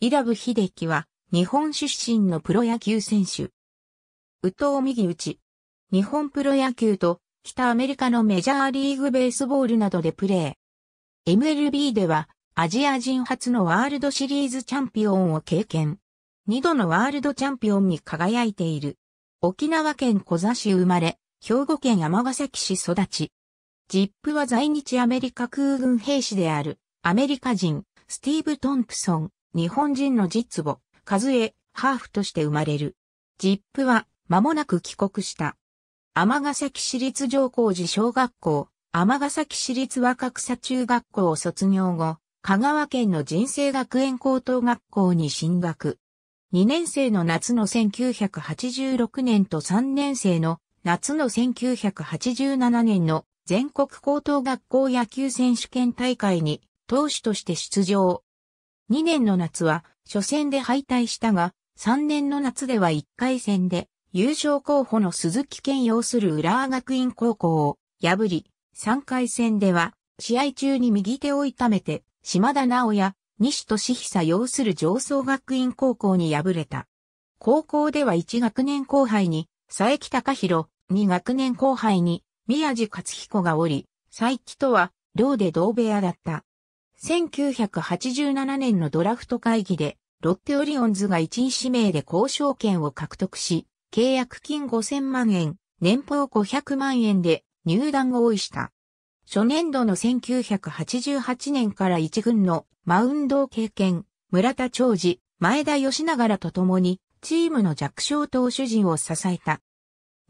伊ラブ秀樹は、日本出身のプロ野球選手。宇藤右ち。日本プロ野球と、北アメリカのメジャーリーグベースボールなどでプレー。MLB では、アジア人初のワールドシリーズチャンピオンを経験。二度のワールドチャンピオンに輝いている。沖縄県小座市生まれ、兵庫県ヶ崎市育ち。ジップは在日アメリカ空軍兵士である、アメリカ人、スティーブ・トンプソン、日本人の実母、ズエ、ハーフとして生まれる。ジップは、間もなく帰国した。尼崎市立上高寺小学校、尼崎市立若草中学校を卒業後、香川県の人生学園高等学校に進学。2年生の夏の1986年と3年生の夏の1987年の全国高等学校野球選手権大会に投手として出場。2年の夏は初戦で敗退したが、3年の夏では1回戦で優勝候補の鈴木健擁する浦和学院高校を破り、3回戦では試合中に右手を痛めて島田直也、西俊久擁する上層学院高校に敗れた。高校では1学年後輩に佐伯隆弘、2学年後輩に宮地勝彦がおり、佐伯とは寮で同部屋だった。1987年のドラフト会議で、ロッテオリオンズが1位指名で交渉権を獲得し、契約金5000万円、年俸500万円で入団合意した。初年度の1988年から一軍のマウンドを経験、村田長治、前田義長らと共に、チームの弱小投手陣を支えた。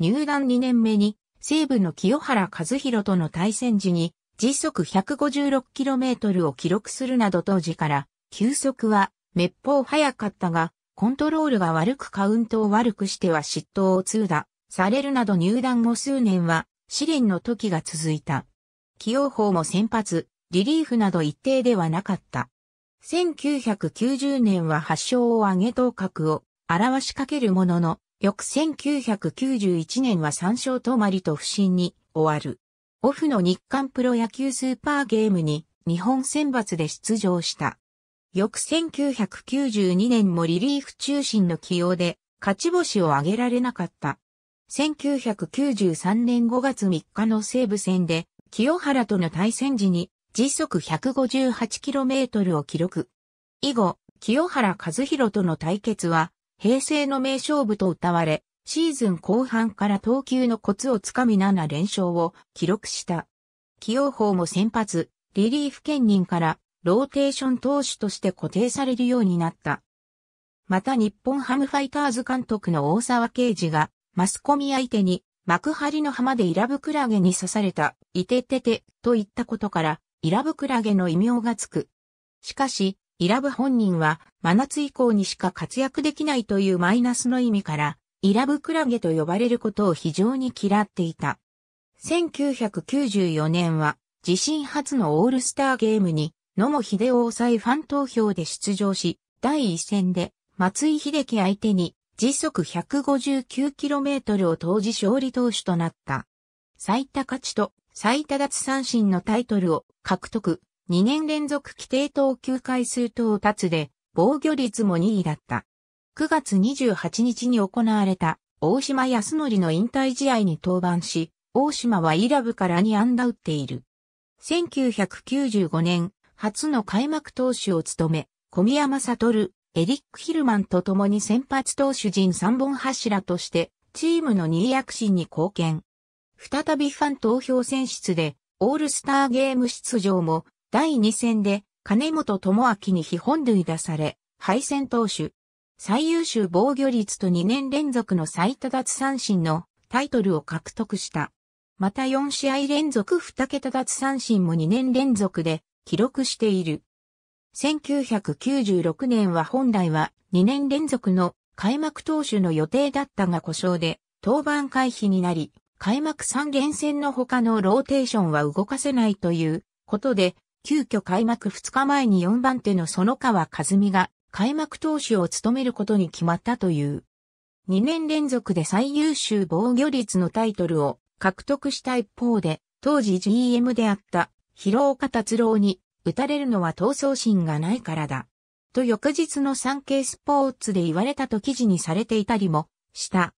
入団2年目に、西部の清原和弘との対戦時に、時速 156km を記録するなど当時から、球速は滅法早かったが、コントロールが悪くカウントを悪くしては嫉妬を通打されるなど入団後数年は試練の時が続いた。起用法も先発、リリーフなど一定ではなかった。1990年は8勝を挙げ頭角を表しかけるものの、翌1991年は3勝止まりと不振に終わる。オフの日韓プロ野球スーパーゲームに日本選抜で出場した。翌1992年もリリーフ中心の起用で勝ち星を挙げられなかった。1993年5月3日の西武戦で清原との対戦時に時速 158km を記録。以後、清原和弘との対決は平成の名勝負と謳われ、シーズン後半から投球のコツをつかみ7連勝を記録した。起用法も先発、リリーフ兼任からローテーション投手として固定されるようになった。また日本ハムファイターズ監督の大沢啓二がマスコミ相手に幕張の浜でイラブクラゲに刺された、いててて、といったことから、イラブクラゲの異名がつく。しかし、イラブ本人は、真夏以降にしか活躍できないというマイナスの意味から、イラブクラゲと呼ばれることを非常に嫌っていた。1994年は自身初のオールスターゲームに野茂秀夫抑ファン投票で出場し、第1戦で松井秀樹相手に時速 159km を投じ勝利投手となった。最多勝ちと最多奪三振のタイトルを獲得。2年連続規定投球回数到達で防御率も2位だった。9月28日に行われた大島康則の引退試合に登板し、大島はイラブから2安打打っている。1995年、初の開幕投手を務め、小宮山悟、エリック・ヒルマンと共に先発投手陣3本柱として、チームの2位躍進に貢献。再びファン投票選出で、オールスターゲーム出場も、第2戦で、金本智明に非本塁打され、敗戦投手、最優秀防御率と2年連続の最多奪三振のタイトルを獲得した。また4試合連続2桁奪三振も2年連続で記録している。1996年は本来は2年連続の開幕投手の予定だったが故障で当番回避になり、開幕3連戦の他のローテーションは動かせないということで、急遽開幕2日前に4番手の園川和美が開幕投手を務めることに決まったという。2年連続で最優秀防御率のタイトルを獲得した一方で、当時 GM であった広岡達郎に打たれるのは闘争心がないからだ。と翌日の産経スポーツで言われたと記事にされていたりもした。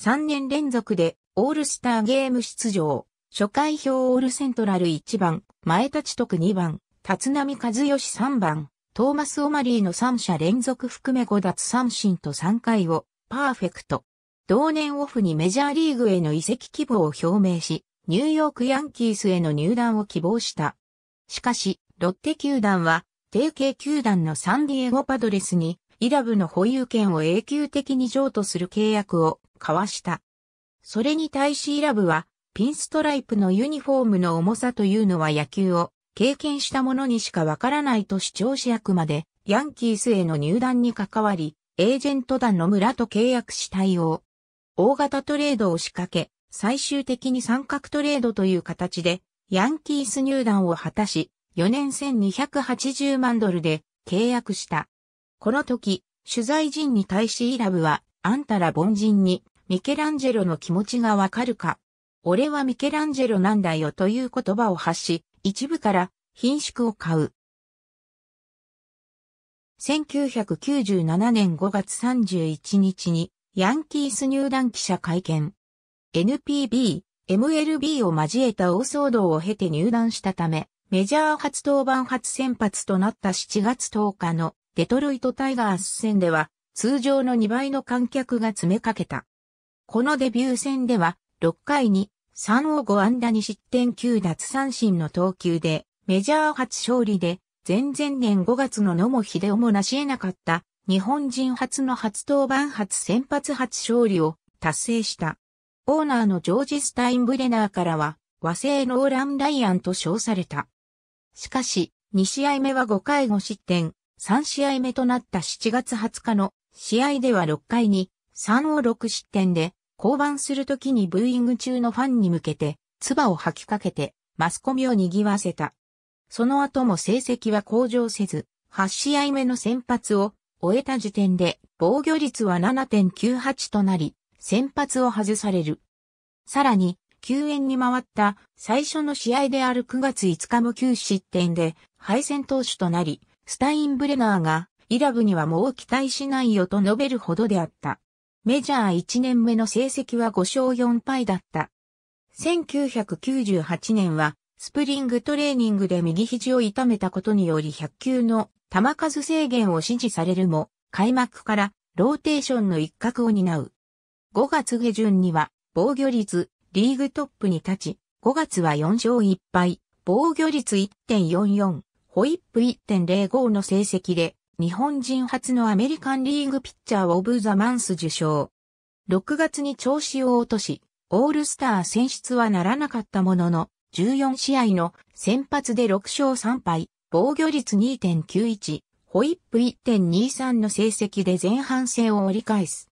3年連続でオールスターゲーム出場、初回表オールセントラル1番、前立徳2番、立浪和義3番、トーマス・オマリーの3者連続含め5奪三振と3回をパーフェクト。同年オフにメジャーリーグへの移籍希望を表明し、ニューヨークヤンキースへの入団を希望した。しかし、ロッテ球団は、提携球団のサンディエゴパドレスに、イラブの保有権を永久的に譲渡する契約を交わした。それに対しイラブは、ピンストライプのユニフォームの重さというのは野球を経験した者にしかわからないと主張しあくまで、ヤンキースへの入団に関わり、エージェント団の村と契約し対応。大型トレードを仕掛け、最終的に三角トレードという形で、ヤンキース入団を果たし、4年1280万ドルで契約した。この時、取材陣に対しイラブは、あんたら凡人に、ミケランジェロの気持ちがわかるか。俺はミケランジェロなんだよという言葉を発し、一部から品縮を買う。1997年5月31日にヤンキース入団記者会見。NPB、MLB を交えた大騒動を経て入団したため、メジャー初登板初先発となった7月10日のデトロイトタイガース戦では通常の2倍の観客が詰めかけた。このデビュー戦では6回に3を5安打に失点9奪三振の投球で、メジャー初勝利で、前々年5月の野茂秀夫も成し得なかった、日本人初の初登板初先発初勝利を達成した。オーナーのジョージ・スタインブレナーからは、和製ノーラン・ライアンと称された。しかし、2試合目は5回5失点、3試合目となった7月20日の試合では6回に3を6失点で降板するときにブーイング中のファンに向けて、唾を吐きかけて、マスコミを賑わせた。その後も成績は向上せず、8試合目の先発を終えた時点で防御率は7.98となり、先発を外される。さらに、救援に回った最初の試合である9月5日も9失点で敗戦投手となり、スタインブレナーがイラブにはもう期待しないよと述べるほどであった。メジャー1年目の成績は5勝4敗だった。1998年は、スプリングトレーニングで右肘を痛めたことにより100球の球数制限を指示されるも、開幕からローテーションの一角を担う。5月下旬には防御率リーグトップに立ち、5月は4勝1敗、防御率1.44、ホイップ1.05の成績で日本人初のアメリカンリーグピッチャーオブザマンス受賞。6月に調子を落とし、オールスター選出はならなかったものの、14試合の先発で6勝3敗、防御率2.91、ホイップ1.23の成績で前半戦を折り返す。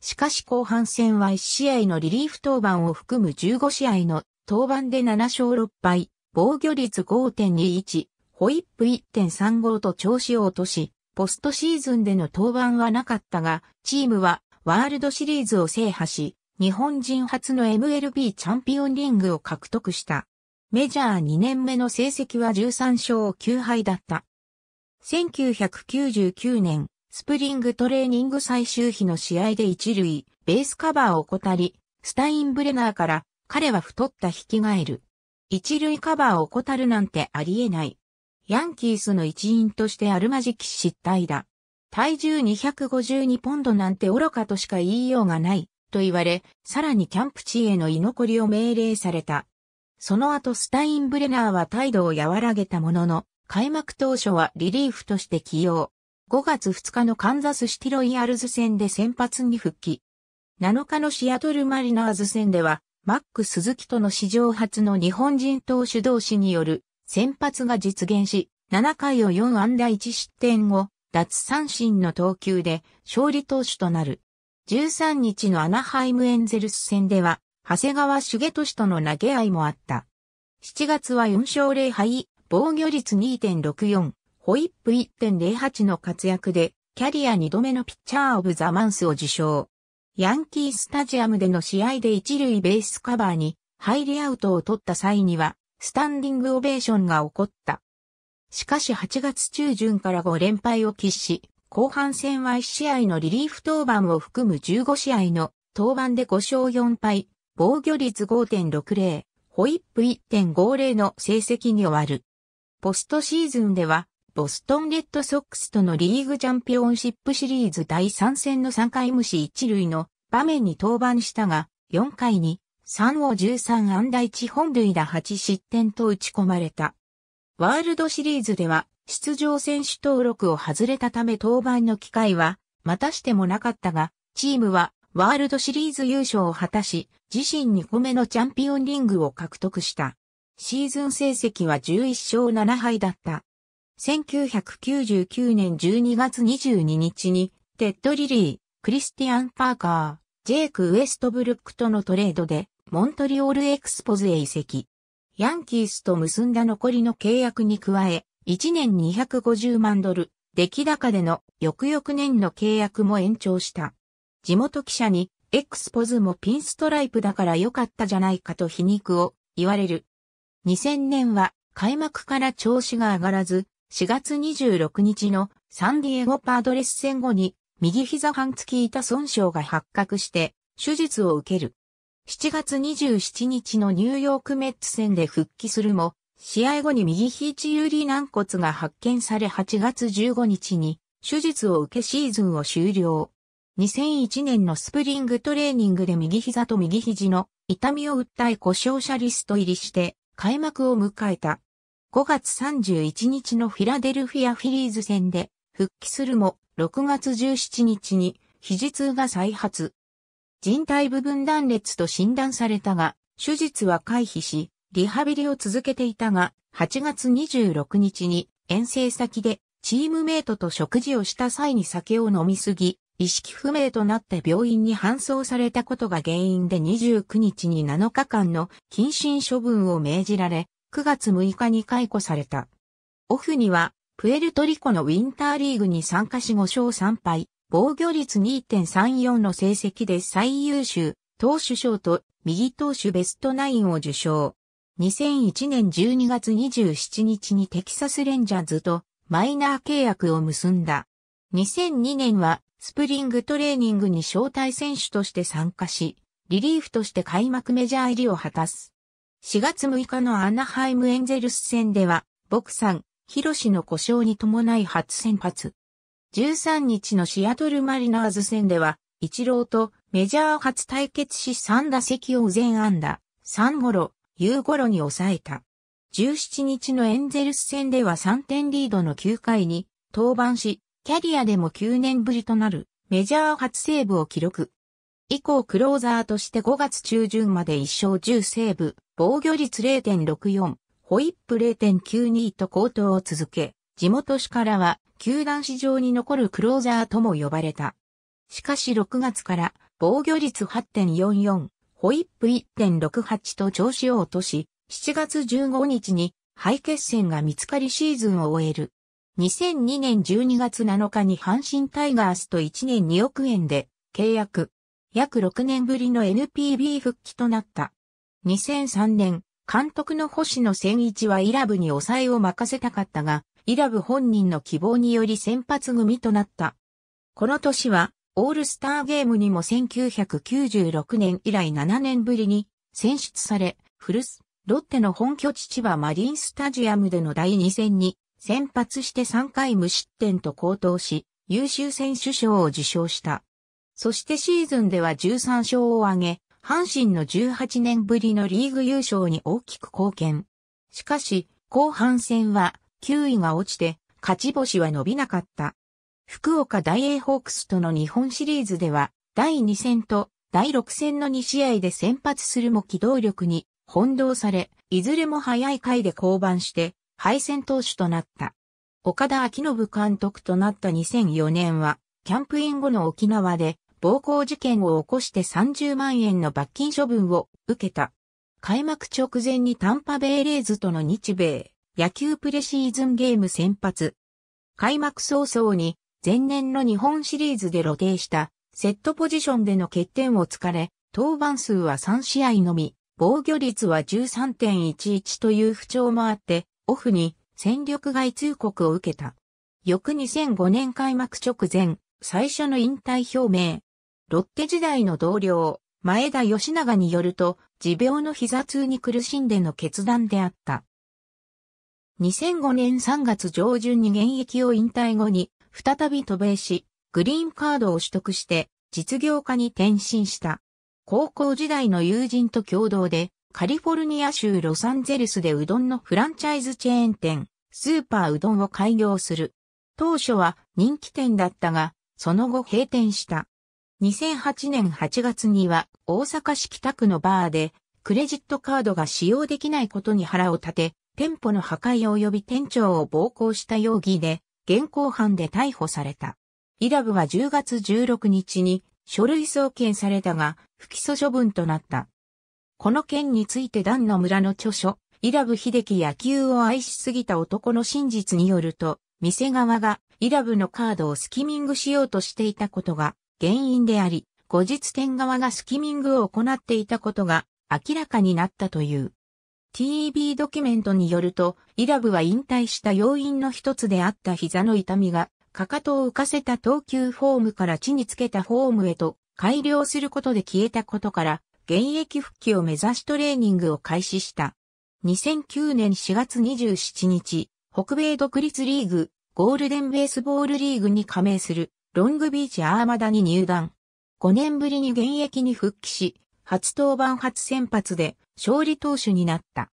しかし後半戦は1試合のリリーフ登板を含む15試合の登板で7勝6敗、防御率5.21、ホイップ1.35と調子を落とし、ポストシーズンでの登板はなかったが、チームはワールドシリーズを制覇し、日本人初の MLB チャンピオンリングを獲得した。メジャー2年目の成績は13勝9敗だった。1999年、スプリングトレーニング最終日の試合で一塁、ベースカバーを怠り、スタインブレナーから、彼は太った引き返る。一塁カバーを怠るなんてありえない。ヤンキースの一員としてあるまじき失態だ。体重252ポンドなんて愚かとしか言いようがない、と言われ、さらにキャンプ地への居残りを命令された。その後スタインブレナーは態度を和らげたものの、開幕当初はリリーフとして起用。5月2日のカンザスシティロイヤルズ戦で先発に復帰。7日のシアトルマリナーズ戦では、マック・鈴木との史上初の日本人投手同士による先発が実現し、7回を4安打1失点を脱三振の投球で勝利投手となる。13日のアナハイムエンゼルス戦では、長谷川茂俊との投げ合いもあった。7月は4勝0敗、防御率2.64、ホイップ1.08の活躍で、キャリア2度目のピッチャーオブザマンスを受賞。ヤンキースタジアムでの試合で一塁ベースカバーに入りアウトを取った際には、スタンディングオベーションが起こった。しかし8月中旬から5連敗を喫し、後半戦は1試合のリリーフ登板を含む15試合の登板で5勝4敗、防御率5.60、ホイップ1.50の成績に終わる。ポストシーズンでは、ボストンレッドソックスとのリーグチャンピオンシップシリーズ第3戦の3回無視1塁の場面に登板したが、4回に3を13安打1本塁打8失点と打ち込まれた。ワールドシリーズでは出場選手登録を外れたため登板の機会はまたしてもなかったが、チームはワールドシリーズ優勝を果たし、自身2個目のチャンピオンリングを獲得した。シーズン成績は11勝7敗だった。1999年12月22日に、テッド・リリー、クリスティアン・パーカー、ジェイク・ウエストブルックとのトレードで、モントリオールエクスポズへ移籍。ヤンキースと結んだ残りの契約に加え、1年250万ドル、出来高での翌々年の契約も延長した。地元記者に、エクスポズもピンストライプだから良かったじゃないかと皮肉を言われる。2000年は開幕から調子が上がらず、4月26日のサンディエゴパードレス戦後に右膝半月板損傷が発覚して、手術を受ける。7月27日のニューヨークメッツ戦で復帰するも、試合後に右肘有利軟骨が発見され8月15日に手術を受けシーズンを終了。2001年のスプリングトレーニングで右膝と右肘の痛みを訴え故障者リスト入りして開幕を迎えた。5月31日のフィラデルフィアフィリーズ戦で復帰するも6月17日に肘痛が再発。人体部分断裂と診断されたが、手術は回避し、リハビリを続けていたが、8月26日に遠征先でチームメイトと食事をした際に酒を飲みすぎ、意識不明となって病院に搬送されたことが原因で29日に7日間の謹慎処分を命じられ、9月6日に解雇された。オフにはプエルトリコのウィンターリーグに参加し5勝3敗、防御率2.34の成績で最優秀、投手賞と右投手ベストナインを受賞。2001年12月27日にテキサスレンジャーズとマイナー契約を結んだ。2002年はスプリングトレーニングに招待選手として参加し、リリーフとして開幕メジャー入りを果たす。4月6日のアナハイムエンゼルス戦では、ボクさん、広の故障に伴い初先発。13日のシアトルマリナーズ戦では、一郎とメジャー初対決し3打席を全安打、3ゴロ、夕ゴロに抑えた。17日のエンゼルス戦では3点リードの9回に登板し、キャリアでも9年ぶりとなるメジャー初セーブを記録。以降クローザーとして5月中旬まで1勝10セーブ、防御率0.64、ホイップ0.92と高騰を続け、地元市からは球団史上に残るクローザーとも呼ばれた。しかし6月から防御率8.44、ホイップ1.68と調子を落とし、7月15日に肺血栓が見つかりシーズンを終える。2002年12月7日に阪神タイガースと1年2億円で契約。約6年ぶりの NPB 復帰となった。2003年、監督の星野千一はイラブに抑えを任せたかったが、イラブ本人の希望により先発組となった。この年は、オールスターゲームにも1996年以来7年ぶりに選出され、古ス、ロッテの本拠地千葉マリンスタジアムでの第2戦に先発して3回無失点と高騰し、優秀選手賞を受賞した。そしてシーズンでは13勝を挙げ、阪神の18年ぶりのリーグ優勝に大きく貢献。しかし、後半戦は9位が落ちて勝ち星は伸びなかった。福岡大英ホークスとの日本シリーズでは第2戦と第6戦の2試合で先発するも機動力に翻弄され、いずれも早い回で降板して敗戦投手となった。岡田昭信監督となった2004年は、キャンプイン後の沖縄で暴行事件を起こして30万円の罰金処分を受けた。開幕直前にタンパベイレーズとの日米野球プレシーズンゲーム先発。開幕早々に前年の日本シリーズで露呈したセットポジションでの欠点を突かれ、登板数は3試合のみ、防御率は13.11という不調もあって、オフに戦力外通告を受けた。翌2005年開幕直前、最初の引退表明、ロッテ時代の同僚、前田義長によると、持病の膝痛に苦しんでの決断であった。2005年3月上旬に現役を引退後に、再び渡米し、グリーンカードを取得して、実業家に転身した。高校時代の友人と共同で、カリフォルニア州ロサンゼルスでうどんのフランチャイズチェーン店、スーパーうどんを開業する。当初は人気店だったが、その後閉店した。2008年8月には大阪市北区のバーでクレジットカードが使用できないことに腹を立て、店舗の破壊及び店長を暴行した容疑で現行犯で逮捕された。イラブは10月16日に書類送検されたが不起訴処分となった。この件について団の村の著書、イラブ秀樹野球を愛しすぎた男の真実によると、店側がイラブのカードをスキミングしようとしていたことが原因であり、後日店側がスキミングを行っていたことが明らかになったという。TEB ドキュメントによると、イラブは引退した要因の一つであった膝の痛みが、かかとを浮かせた投球フォームから地につけたフォームへと改良することで消えたことから、現役復帰を目指しトレーニングを開始した。2009年4月27日、北米独立リーグ、ゴールデンベースボールリーグに加盟するロングビーチアーマダに入団。5年ぶりに現役に復帰し、初登板初先発で勝利投手になった。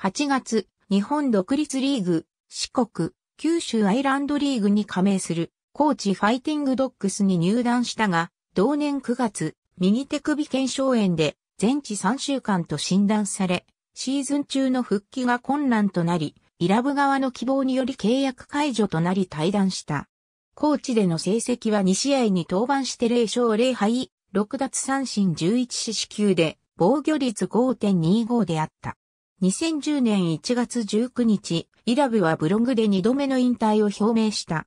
8月、日本独立リーグ、四国、九州アイランドリーグに加盟する、高知ファイティングドッグスに入団したが、同年9月、右手首腱鞘炎で全治3週間と診断され、シーズン中の復帰が困難となり、イラブ側の希望により契約解除となり退団した。高知での成績は2試合に登板して0勝0敗、6奪三振11四死球で防御率5.25であった。2010年1月19日、イラブはブログで2度目の引退を表明した。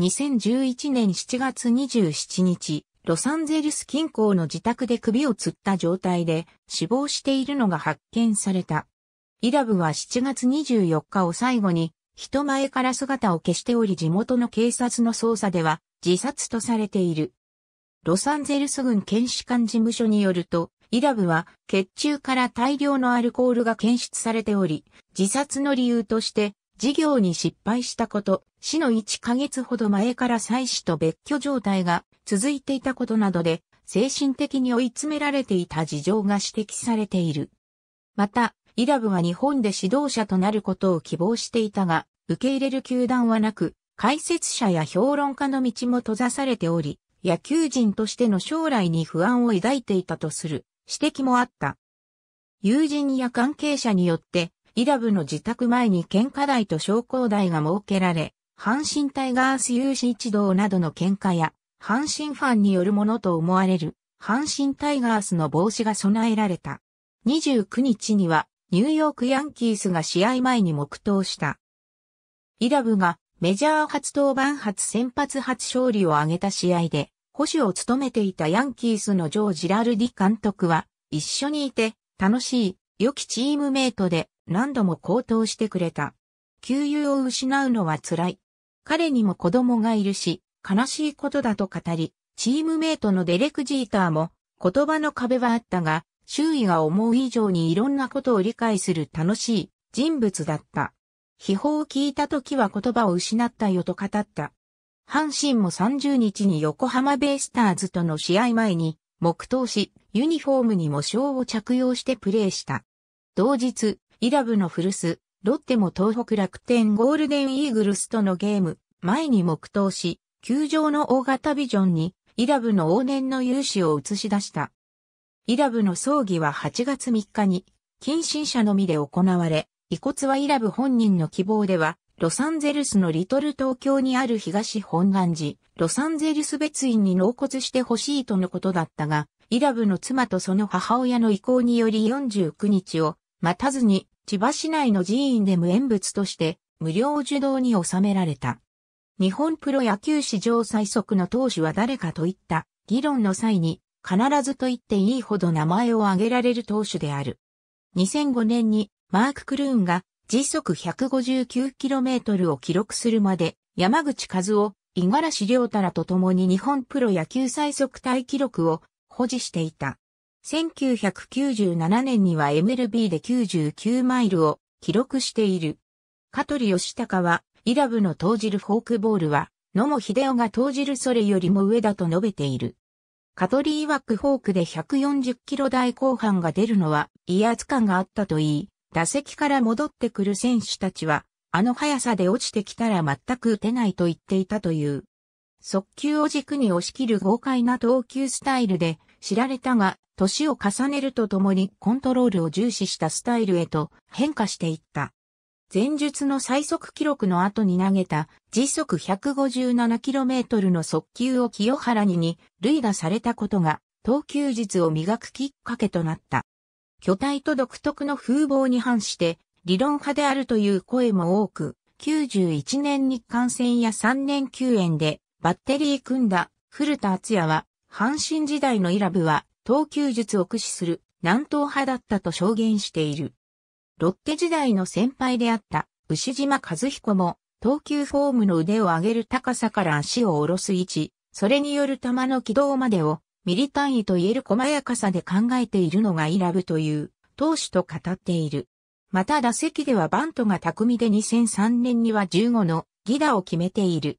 2011年7月27日、ロサンゼルス近郊の自宅で首を吊った状態で死亡しているのが発見された。イラブは7月24日を最後に人前から姿を消しており地元の警察の捜査では自殺とされている。ロサンゼルス軍検視官事務所によると、イラブは血中から大量のアルコールが検出されており、自殺の理由として事業に失敗したこと、死の1ヶ月ほど前から妻子と別居状態が続いていたことなどで、精神的に追い詰められていた事情が指摘されている。また、イラブは日本で指導者となることを希望していたが、受け入れる球団はなく、解説者や評論家の道も閉ざされており、野球人としての将来に不安を抱いていたとする指摘もあった。友人や関係者によって、イラブの自宅前に献花台と商工台が設けられ、阪神タイガース有志一同などの喧嘩や、阪神ファンによるものと思われる、阪神タイガースの帽子が備えられた。29日には、ニューヨークヤンキースが試合前に黙祷した。イラブがメジャー初登板初先発初勝利を挙げた試合で、保守を務めていたヤンキースのジョー・ジラルディ監督は、一緒にいて、楽しい、良きチームメイトで、何度も高騰してくれた。給油を失うのは辛い。彼にも子供がいるし、悲しいことだと語り、チームメイトのデレク・ジーターも、言葉の壁はあったが、周囲が思う以上にいろんなことを理解する楽しい人物だった。秘宝を聞いた時は言葉を失ったよと語った。阪神も30日に横浜ベイスターズとの試合前に黙祷し、ユニフォームに模章を着用してプレーした。同日、イラブの古巣、ロッテも東北楽天ゴールデンイーグルスとのゲーム、前に黙祷し、球場の大型ビジョンに、イラブの往年の勇姿を映し出した。イラブの葬儀は8月3日に、近親者のみで行われ、遺骨はイラブ本人の希望では、ロサンゼルスのリトル東京にある東本願寺、ロサンゼルス別院に納骨してほしいとのことだったが、イラブの妻とその母親の意向により49日を待たずに千葉市内の寺院で無縁仏として無料受動に収められた。日本プロ野球史上最速の投手は誰かといった議論の際に必ずと言っていいほど名前を挙げられる投手である。2005年にマーク・クルーンが時速 159km を記録するまで山口和夫、五十嵐亮太らと共に日本プロ野球最速タイ記録を保持していた。1997年には MLB で99マイルを記録している。香取義隆は、イラブの投じるフォークボールは、野茂秀夫が投じるそれよりも上だと述べている。カトリー枠フォークで140キロ台後半が出るのは威圧感があったといい、打席から戻ってくる選手たちは、あの速さで落ちてきたら全く打てないと言っていたという。速球を軸に押し切る豪快な投球スタイルで知られたが、年を重ねるとともにコントロールを重視したスタイルへと変化していった。前述の最速記録の後に投げた時速 157km の速球を清原にに類がされたことが投球術を磨くきっかけとなった。巨体と独特の風貌に反して理論派であるという声も多く、91年に感染や3年休園でバッテリー組んだ古田敦也は、阪神時代のイラブは投球術を駆使する南東派だったと証言している。ロッテ時代の先輩であった牛島和彦も投球フォームの腕を上げる高さから足を下ろす位置、それによる球の軌道までをミリ単位と言える細やかさで考えているのがイラブという投手と語っている。また打席ではバントが巧みで2003年には15のギダを決めている。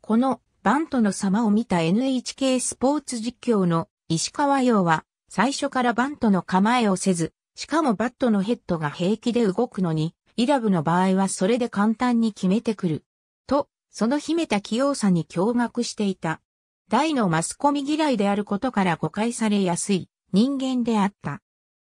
このバントの様を見た NHK スポーツ実況の石川洋は最初からバントの構えをせずしかもバットのヘッドが平気で動くのに、イラブの場合はそれで簡単に決めてくる。と、その秘めた器用さに驚愕していた。大のマスコミ嫌いであることから誤解されやすい人間であった。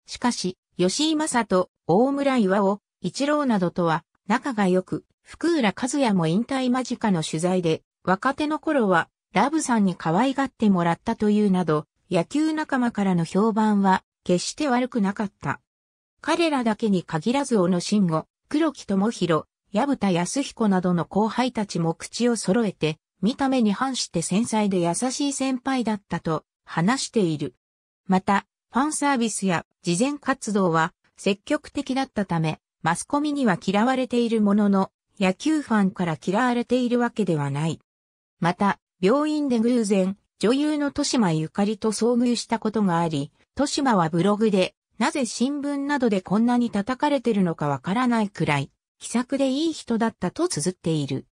しかし、吉井正人、大村岩尾、一郎などとは仲が良く、福浦和也も引退間近の取材で、若手の頃はラブさんに可愛がってもらったというなど、野球仲間からの評判は決して悪くなかった。彼らだけに限らず小野慎吾、黒木智弘、矢田康彦などの後輩たちも口を揃えて、見た目に反して繊細で優しい先輩だったと話している。また、ファンサービスや慈善活動は積極的だったため、マスコミには嫌われているものの、野球ファンから嫌われているわけではない。また、病院で偶然、女優の豊島ゆかりと遭遇したことがあり、豊島はブログで、なぜ新聞などでこんなに叩かれてるのかわからないくらい、気さくでいい人だったと綴っている。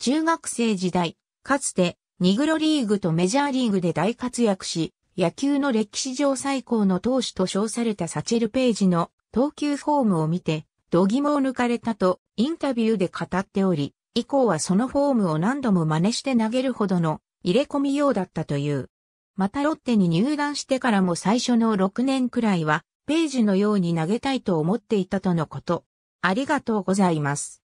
中学生時代、かつて、ニグロリーグとメジャーリーグで大活躍し、野球の歴史上最高の投手と称されたサチェル・ページの投球フォームを見て、度肝を抜かれたとインタビューで語っており、以降はそのフォームを何度も真似して投げるほどの入れ込みようだったという。またロッテに入団してからも最初の6年くらいは、ページのように投げたいと思っていたとのこと。ありがとうございます。